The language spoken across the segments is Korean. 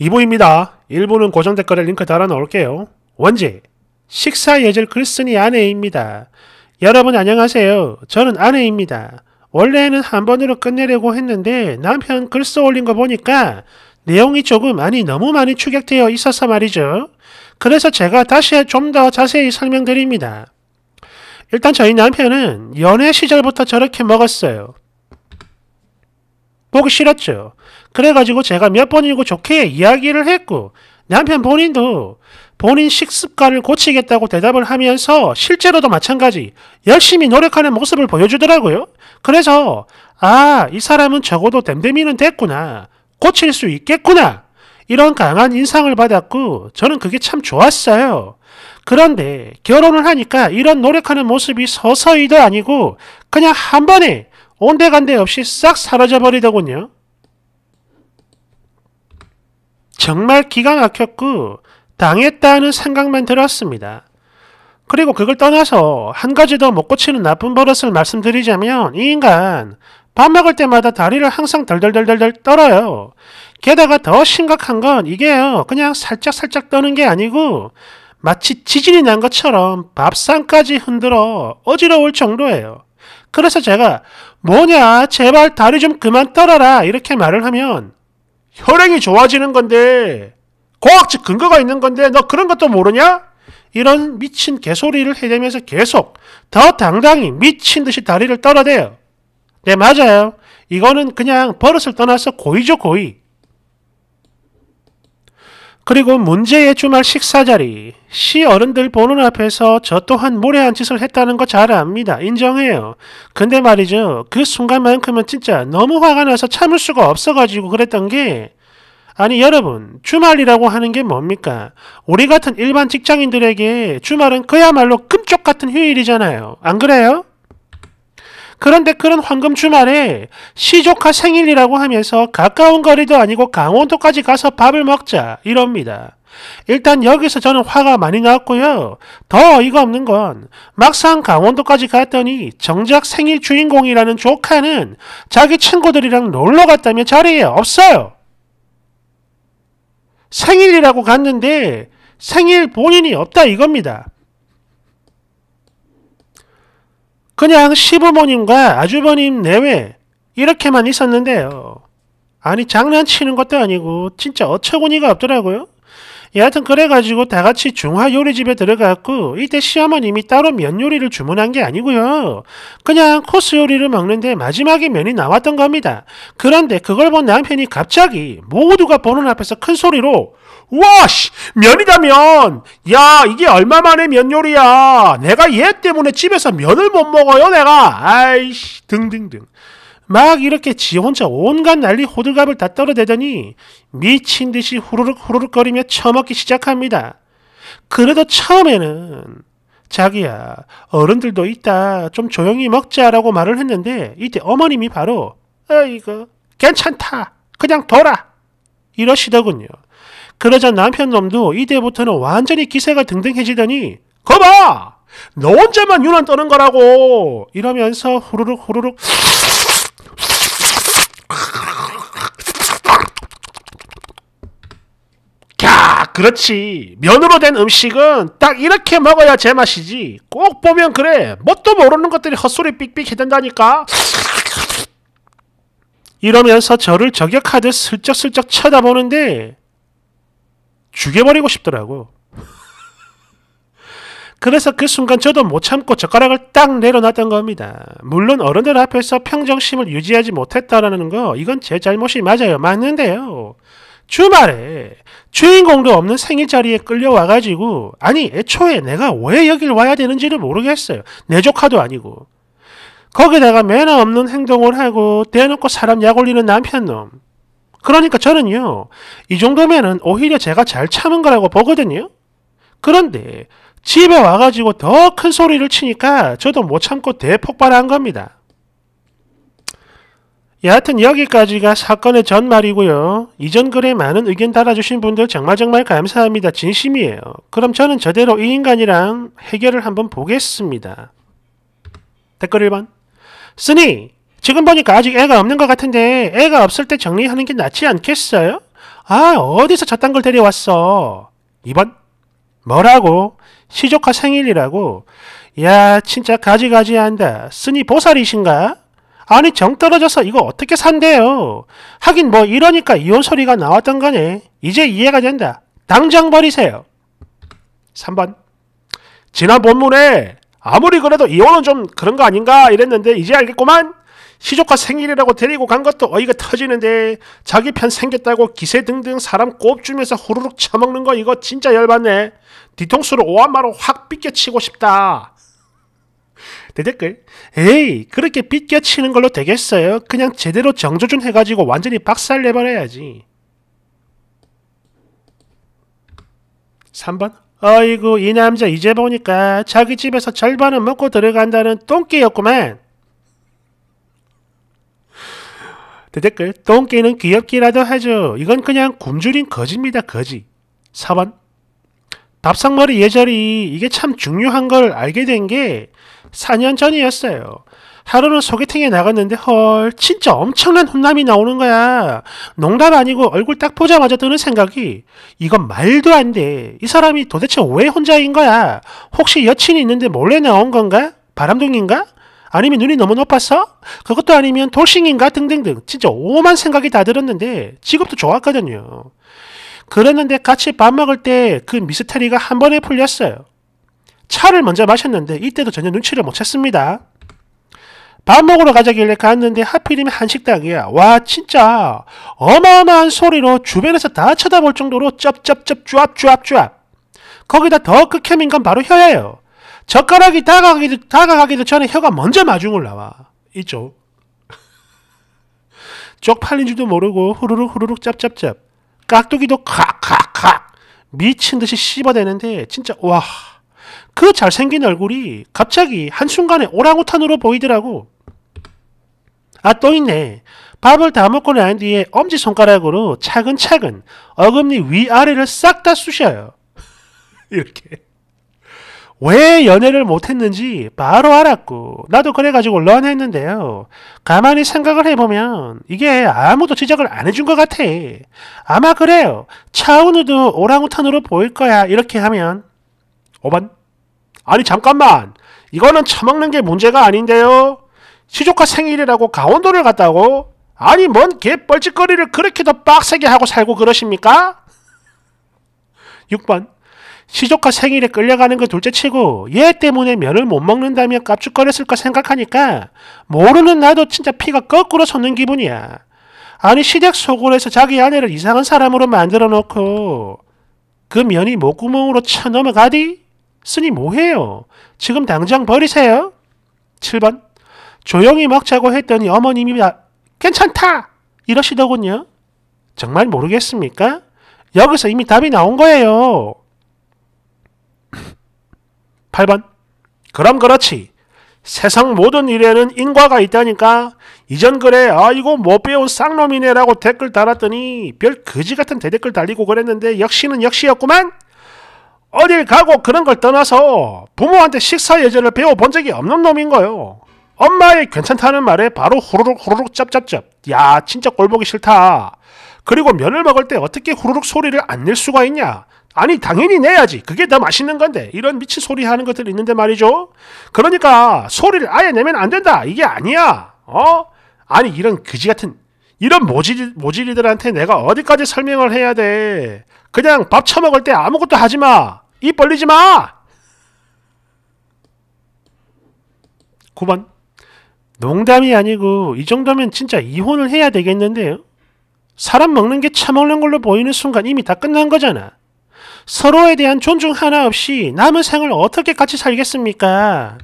2부입니다. 1부는 고정 댓글에 링크 달아놓을게요. 원제 식사 예절 글쓴이 아내입니다. 여러분 안녕하세요. 저는 아내입니다. 원래는 한 번으로 끝내려고 했는데 남편 글 써 올린 거 보니까 내용이 조금 아니 너무 많이 축약되어 있어서 말이죠. 그래서 제가 다시 좀 더 자세히 설명드립니다. 일단 저희 남편은 연애 시절부터 저렇게 먹었어요. 보기 싫었죠. 그래가지고 제가 몇 번이고 좋게 이야기를 했고 남편 본인도 본인 식습관을 고치겠다고 대답을 하면서 실제로도 마찬가지 열심히 노력하는 모습을 보여주더라고요. 그래서 아, 이 사람은 적어도 댐댐이는 됐구나. 고칠 수 있겠구나. 이런 강한 인상을 받았고 저는 그게 참 좋았어요. 그런데 결혼을 하니까 이런 노력하는 모습이 서서히도 아니고 그냥 한 번에 온데간데 없이 싹 사라져버리더군요. 정말 기가 막혔고 당했다는 생각만 들었습니다. 그리고 그걸 떠나서 한 가지 더 못 고치는 나쁜 버릇을 말씀드리자면 이 인간 밥 먹을 때마다 다리를 항상 덜덜덜덜 떨어요. 게다가 더 심각한 건 이게요. 그냥 살짝살짝 떠는 게 아니고 마치 지진이 난 것처럼 밥상까지 흔들어 어지러울 정도예요. 그래서 제가 뭐냐 제발 다리 좀 그만 떨어라 이렇게 말을 하면 혈액이 좋아지는 건데 과학적 근거가 있는 건데 너 그런 것도 모르냐? 이런 미친 개소리를 해대면서 계속 더 당당히 미친 듯이 다리를 떨어대요. 네, 맞아요. 이거는 그냥 버릇을 떠나서 고의죠, 고의. 그리고 문제의 주말 식사 자리. 시 어른들 보는 앞에서 저 또한 무례한 짓을 했다는 거 잘 압니다. 인정해요. 근데 말이죠. 그 순간만큼은 진짜 너무 화가 나서 참을 수가 없어가지고 그랬던 게 아니 여러분 주말이라고 하는 게 뭡니까? 우리 같은 일반 직장인들에게 주말은 그야말로 금쪽 같은 휴일이잖아요. 안 그래요? 그런데 그런 황금 주말에 시조카 생일이라고 하면서 가까운 거리도 아니고 강원도까지 가서 밥을 먹자 이럽니다. 일단 여기서 저는 화가 많이 나왔고요더 어이가 없는 건 막상 강원도까지 갔더니 정작 생일 주인공이라는 조카는 자기 친구들이랑 놀러 갔다며 자리에 없어요. 생일이라고 갔는데 생일 본인이 없다 이겁니다. 그냥 시부모님과 아주버님 내외 이렇게만 있었는데요. 아니 장난치는 것도 아니고 진짜 어처구니가 없더라고요. 예, 여하튼 그래가지고 다같이 중화 요리집에 들어갔고 이때 시어머님이 따로 면 요리를 주문한 게 아니고요. 그냥 코스 요리를 먹는데 마지막에 면이 나왔던 겁니다. 그런데 그걸 본 남편이 갑자기 모두가 보는 앞에서 큰 소리로 와씨 면이라면 야 이게 얼마만에 면 요리야 내가 얘 때문에 집에서 면을 못 먹어요 내가 아이씨 등등등 막 이렇게 지 혼자 온갖 난리 호들갑을 다 떨어대더니 미친 듯이 후루룩 후루룩 거리며 처먹기 시작합니다 그래도 처음에는 자기야 어른들도 있다 좀 조용히 먹자라고 말을 했는데 이때 어머님이 바로 어이거 괜찮다 그냥 둬라 이러시더군요 그러자 남편 놈도 이때부터는 완전히 기세가 등등해지더니 거봐! 너언제만 유난 떠는 거라고! 이러면서 후루룩 후루룩 그렇지. 면으로 된 음식은 딱 이렇게 먹어야 제맛이지. 꼭 보면 그래. 뭣도 모르는 것들이 헛소리 삑삑 해댄다니까. 이러면서 저를 저격하듯 슬쩍슬쩍 쳐다보는데 죽여버리고 싶더라고요. 그래서 그 순간 저도 못 참고 젓가락을 딱 내려놨던 겁니다. 물론 어른들 앞에서 평정심을 유지하지 못했다라는 거, 이건 제 잘못이 맞아요. 맞는데요. 주말에 주인공도 없는 생일 자리에 끌려와가지고, 아니, 애초에 내가 왜 여길 와야 되는지를 모르겠어요. 내 조카도 아니고. 거기다가 매너 없는 행동을 하고, 대놓고 사람 약 올리는 남편놈. 그러니까 저는요, 이 정도면은 오히려 제가 잘 참은 거라고 보거든요. 그런데 집에 와가지고 더 큰 소리를 치니까 저도 못 참고 대폭발한 겁니다. 여하튼 여기까지가 사건의 전말이고요. 이전 글에 많은 의견 달아주신 분들 정말 정말 감사합니다. 진심이에요. 그럼 저는 저대로 이 인간이랑 해결을 한번 보겠습니다. 댓글 1번 쓰니 지금 보니까 아직 애가 없는 것 같은데 애가 없을 때 정리하는 게 낫지 않겠어요? 아 어디서 저딴 걸 데려왔어 2번 뭐라고? 시조카 생일이라고? 야 진짜 가지가지한다 쓰니 보살이신가? 아니 정 떨어져서 이거 어떻게 산대요 하긴 뭐 이러니까 이혼 소리가 나왔던 거네 이제 이해가 된다 당장 버리세요 3번 지난 본문에 아무리 그래도 이혼은 좀 그런 거 아닌가 이랬는데 이제 알겠구만 시조카 생일이라고 데리고 간 것도 어이가 터지는데 자기 편 생겼다고 기세 등등 사람 꼽주면서 후루룩 처먹는 거 이거 진짜 열받네. 뒤통수로 오한마로 확 삐껴치고 싶다. 대댓글 에이 그렇게 삐껴치는 걸로 되겠어요. 그냥 제대로 정조준 해가지고 완전히 박살 내버려야지. 3번 어이구 이 남자 이제 보니까 자기 집에서 절반은 먹고 들어간다는 똥개였구만. 댓글 똥개는 귀엽기라도 하죠. 이건 그냥 굶주린 거지입니다. 거지. 4번 밥상머리 예절이 이게 참 중요한 걸 알게 된 게 4년 전이었어요. 하루는 소개팅에 나갔는데 헐 진짜 엄청난 혼남이 나오는 거야. 농담 아니고 얼굴 딱 보자마자 드는 생각이 이건 말도 안 돼. 이 사람이 도대체 왜 혼자인 거야. 혹시 여친이 있는데 몰래 나온 건가? 바람둥인가? 아니면 눈이 너무 높아서? 그것도 아니면 돌싱인가? 등등등. 진짜 오만 생각이 다 들었는데 직업도 좋았거든요. 그랬는데 같이 밥 먹을 때 그 미스터리가 한 번에 풀렸어요. 차를 먼저 마셨는데 이때도 전혀 눈치를 못 챘습니다. 밥 먹으러 가자길래 갔는데 하필이면 한식당이야. 와 진짜 어마어마한 소리로 주변에서 다 쳐다볼 정도로 쩝쩝쩝 쭈압쭈압쭈압 거기다 더 극혐인 건 바로 혀예요. 젓가락이 다가가기도, 다가가기도 전에 혀가 먼저 마중을 나와. 있죠. 쪽팔린 줄도 모르고 후루룩 후루룩 짭짭짭. 깍두기도 칵칵칵. 미친 듯이 씹어대는데 진짜 와. 그 잘생긴 얼굴이 갑자기 한순간에 오랑우탄으로 보이더라고. 아, 또 있네. 밥을 다 먹고 난 뒤에 엄지손가락으로 차근차근 어금니 위아래를 싹 다 쑤셔요. 이렇게. 왜 연애를 못했는지 바로 알았고 나도 그래가지고 런했는데요. 가만히 생각을 해보면 이게 아무도 지적을 안 해준 것 같아. 아마 그래요. 차은우도 오랑우탄으로 보일 거야 이렇게 하면 5번 아니 잠깐만 이거는 처먹는 게 문제가 아닌데요. 시조카 생일이라고 강원도를 갔다고? 아니 뭔 개뻘짓거리를 그렇게 더 빡세게 하고 살고 그러십니까? 6번 시조카 생일에 끌려가는 걸 둘째치고 얘 때문에 면을 못 먹는다며 깝죽거렸을까 생각하니까 모르는 나도 진짜 피가 거꾸로 솟는 기분이야. 아니 시댁 소굴에서 자기 아내를 이상한 사람으로 만들어 놓고 그 면이 목구멍으로 쳐 넘어가디? 쓰니 뭐해요? 지금 당장 버리세요. 7번 조용히 먹자고 했더니 어머님이 나, 괜찮다 이러시더군요. 정말 모르겠습니까? 여기서 이미 답이 나온 거예요. 8번. 그럼 그렇지. 세상 모든 일에는 인과가 있다니까 이전 글에 아이고 못 배운 쌍놈이네라고 댓글 달았더니 별 거지 같은 대댓글 달리고 그랬는데 역시는 역시였구만. 어딜 가고 그런 걸 떠나서 부모한테 식사 예전을 배워본 적이 없는 놈인 거요. 엄마의 괜찮다는 말에 바로 후루룩 후루룩 짭짭짭. 야 진짜 꼴보기 싫다. 그리고 면을 먹을 때 어떻게 후루룩 소리를 안 낼 수가 있냐. 아니 당연히 내야지. 그게 더 맛있는 건데 이런 미친 소리 하는 것들 있는데 말이죠. 그러니까 소리를 아예 내면 안 된다. 이게 아니야. 어? 아니 이런 그지 같은 이런 모질, 이 모질이들한테 내가 어디까지 설명을 해야 돼. 그냥 밥 처먹을 때 아무것도 하지 마. 입 벌리지 마. 9번. 농담이 아니고 이 정도면 진짜 이혼을 해야 되겠는데요. 사람 먹는 게 처먹는 걸로 보이는 순간 이미 다 끝난 거잖아. 서로에 대한 존중 하나 없이 남은 생을 어떻게 같이 살겠습니까?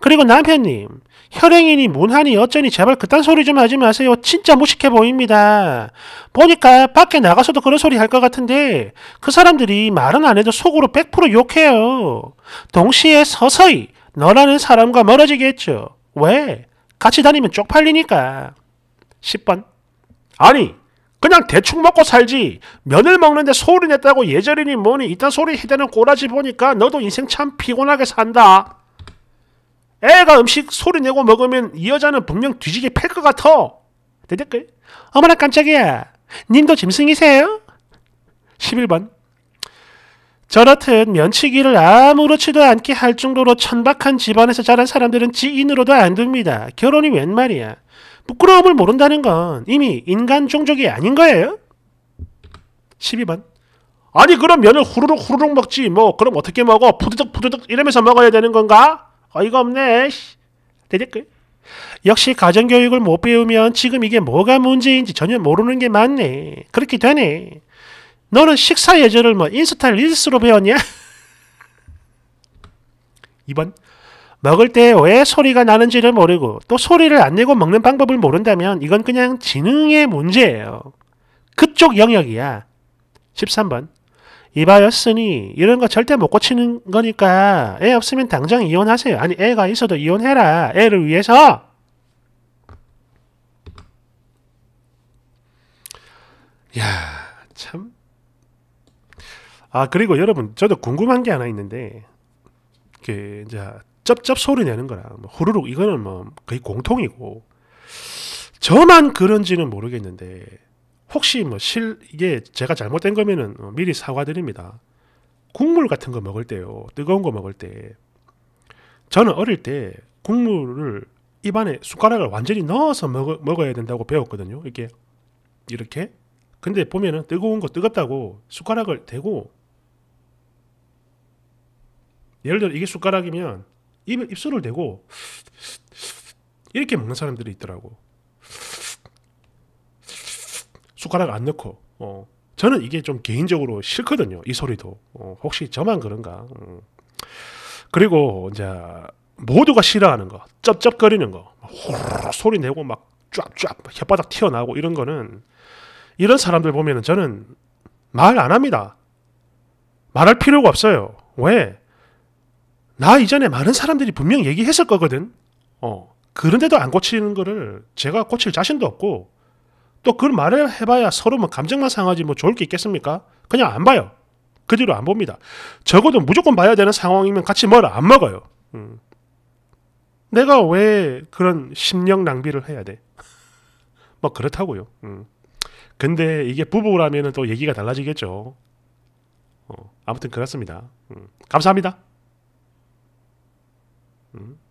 그리고 남편님, 혈행이니 문화니 어쩌니 제발 그딴 소리 좀 하지 마세요. 진짜 무식해 보입니다. 보니까 밖에 나가서도 그런 소리 할 것 같은데 그 사람들이 말은 안 해도 속으로 100% 욕해요. 동시에 서서히 너라는 사람과 멀어지겠죠. 왜? 같이 다니면 쪽팔리니까. 10번. 아니, 그냥 대충 먹고 살지 면을 먹는데 소리 냈다고 예절이니 뭐니 이딴 소리 해대는 꼬라지 보니까 너도 인생 참 피곤하게 산다 애가 음식 소리 내고 먹으면 이 여자는 분명 뒤지게 팰 것 같아 대댓글 어머나 깜짝이야 님도 짐승이세요? 11번 저렇듯 면치기를 아무렇지도 않게 할 정도로 천박한 집안에서 자란 사람들은 지인으로도 안 됩니다 결혼이 웬 말이야 부끄러움을 모른다는 건 이미 인간 종족이 아닌 거예요. 12번. 아니 그럼 면을 후루룩 후루룩 먹지 뭐 그럼 어떻게 먹어 부드득 부드득 이러면서 먹어야 되는 건가? 어이가 아, 없네. 대댓글. 역시 가정교육을 못 배우면 지금 이게 뭐가 문제인지 전혀 모르는 게 맞네. 그렇게 되네. 너는 식사 예절을 뭐 인스타 릴스로 배웠냐? 2번 먹을 때 왜 소리가 나는지를 모르고 또 소리를 안 내고 먹는 방법을 모른다면 이건 그냥 지능의 문제예요. 그쪽 영역이야. 13번. 이봐였으니 이런 거 절대 못 고치는 거니까 애 없으면 당장 이혼하세요. 아니 애가 있어도 이혼해라. 애를 위해서. 야, 참. 아, 그리고 여러분, 저도 궁금한 게 하나 있는데, 그, 이제, 쩝쩝 소리 내는 거라뭐 후루룩 이거는 뭐 거의 공통이고 저만 그런지는 모르겠는데 혹시 뭐 실 이게 제가 잘못된 거면은 뭐 미리 사과드립니다. 국물 같은 거 먹을 때요. 뜨거운 거 먹을 때 저는 어릴 때 국물을 입안에 숟가락을 완전히 넣어서 먹어, 먹어야 된다고 배웠거든요. 이렇게 이렇게 근데 보면은 뜨거운 거 뜨겁다고 숟가락을 대고 예를 들어 이게 숟가락이면 입, 입술을 대고 이렇게 먹는 사람들이 있더라고. 숟가락 안 넣고. 어. 저는 이게 좀 개인적으로 싫거든요. 이 소리도. 어, 혹시 저만 그런가? 음. 그리고 이제 모두가 싫어하는 거, 쩝쩝거리는 거, 호르 소리 내고 막 쫙쫙 혓바닥 튀어나오고 이런 거는 이런 사람들 보면 저는 말 안 합니다. 말할 필요가 없어요. 왜? 나 이전에 많은 사람들이 분명 얘기했을 거거든. 어. 그런데도 안 고치는 거를 제가 고칠 자신도 없고 또 그 말을 해봐야 서로 뭐 감정만 상하지 뭐 좋을 게 있겠습니까? 그냥 안 봐요. 그 뒤로 안 봅니다. 적어도 무조건 봐야 되는 상황이면 같이 뭘 안 먹어요. 음. 내가 왜 그런 심령 낭비를 해야 돼? 뭐 그렇다고요. 음. 근데 이게 부부라면 또 얘기가 달라지겠죠. 어, 아무튼 그렇습니다. 음. 감사합니다. Mm-hmm.